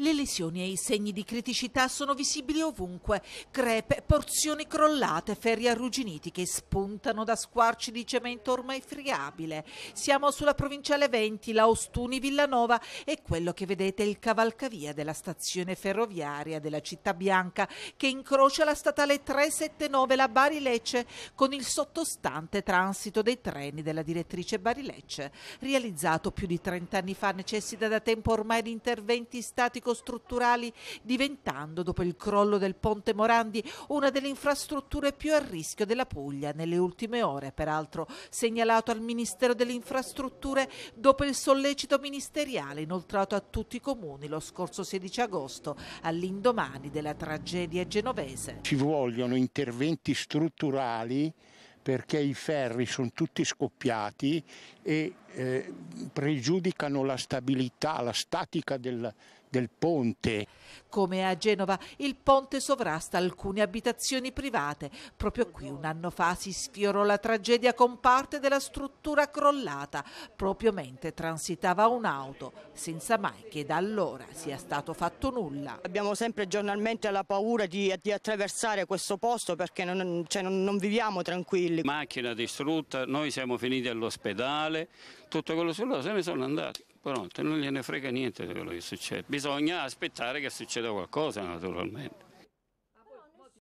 Le lesioni e i segni di criticità sono visibili ovunque, crepe, porzioni crollate, ferri arrugginiti che spuntano da squarci di cemento ormai friabile. Siamo sulla provinciale 20, la ostuni Villanova e quello che vedete è il cavalcavia della stazione ferroviaria della città bianca che incrocia la statale 379 la Bari-Lecce con il sottostante transito dei treni della direttrice Bari-Lecce. Realizzato più di 30 anni fa necessita da tempo ormai di interventi statico tecnico-strutturali, diventando, dopo il crollo del ponte Morandi, una delle infrastrutture più a rischio della Puglia. Nelle ultime ore, peraltro, segnalato al Ministero delle Infrastrutture dopo il sollecito ministeriale inoltrato a tutti i comuni lo scorso 16 agosto, all'indomani della tragedia genovese. Ci vogliono interventi strutturali perché i ferri sono tutti scoppiati e eh, pregiudicano la stabilità, la statica del, del ponte. Come a Genova, il ponte sovrasta alcune abitazioni private. Proprio qui un anno fa si sfiorò la tragedia con parte della struttura crollata, proprio mentre transitava un'auto, senza mai che da allora sia stato fatto nulla. Abbiamo sempre giornalmente la paura di, di attraversare questo posto perché non, cioè non, non viviamo tranquilli. Macchina distrutta, noi siamo finiti all'ospedale, tutto quello sull'ora se ne sono andati banconote, non gliene frega niente di quello che succede. Bisogna aspettare che succeda qualcosa naturalmente.